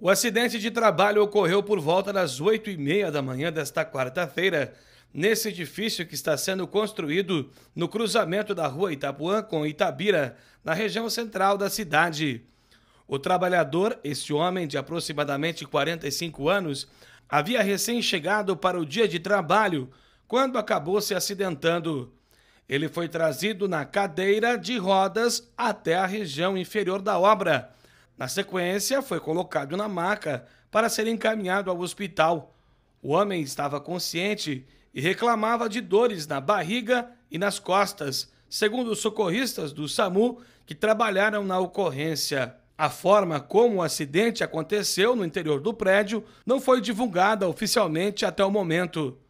O acidente de trabalho ocorreu por volta das 8 e meia da manhã desta quarta-feira, nesse edifício que está sendo construído no cruzamento da rua Itapuã com Itabira, na região central da cidade. O trabalhador, este homem de aproximadamente 45 anos, havia recém-chegado para o dia de trabalho quando acabou se acidentando. Ele foi trazido na cadeira de rodas até a região inferior da obra na sequência, foi colocado na maca para ser encaminhado ao hospital. O homem estava consciente e reclamava de dores na barriga e nas costas, segundo os socorristas do SAMU que trabalharam na ocorrência. A forma como o acidente aconteceu no interior do prédio não foi divulgada oficialmente até o momento.